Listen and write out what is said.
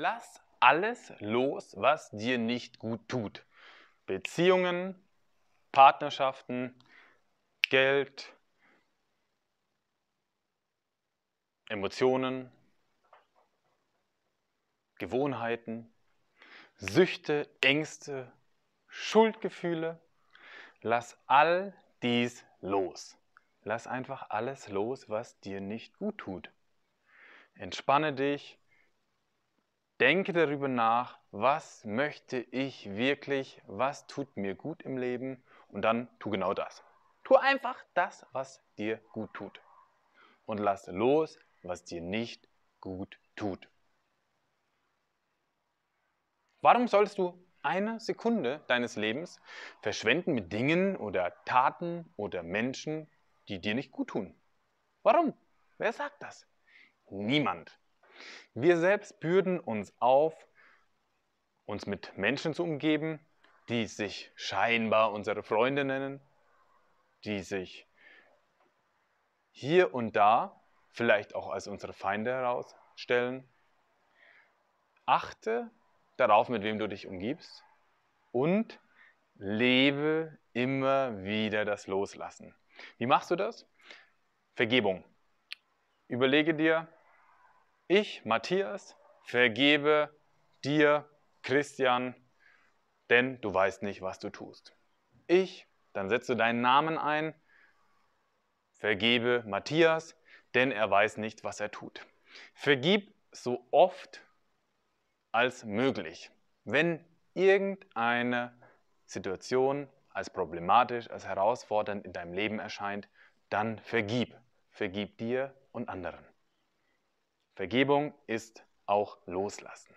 Lass alles los, was dir nicht gut tut. Beziehungen, Partnerschaften, Geld, Emotionen, Gewohnheiten, Süchte, Ängste, Schuldgefühle. Lass all dies los. Lass einfach alles los, was dir nicht gut tut. Entspanne dich, Denke darüber nach, was möchte ich wirklich, was tut mir gut im Leben und dann tu genau das. Tu einfach das, was dir gut tut und lass los, was dir nicht gut tut. Warum sollst du eine Sekunde deines Lebens verschwenden mit Dingen oder Taten oder Menschen, die dir nicht gut tun? Warum? Wer sagt das? Niemand. Wir selbst bürden uns auf, uns mit Menschen zu umgeben, die sich scheinbar unsere Freunde nennen, die sich hier und da vielleicht auch als unsere Feinde herausstellen. Achte darauf, mit wem du dich umgibst und lebe immer wieder das Loslassen. Wie machst du das? Vergebung. Überlege dir, ich, Matthias, vergebe dir, Christian, denn du weißt nicht, was du tust. Ich, dann setze deinen Namen ein, vergebe Matthias, denn er weiß nicht, was er tut. Vergib so oft als möglich. Wenn irgendeine Situation als problematisch, als herausfordernd in deinem Leben erscheint, dann vergib. Vergib dir und anderen. Vergebung ist auch Loslassen.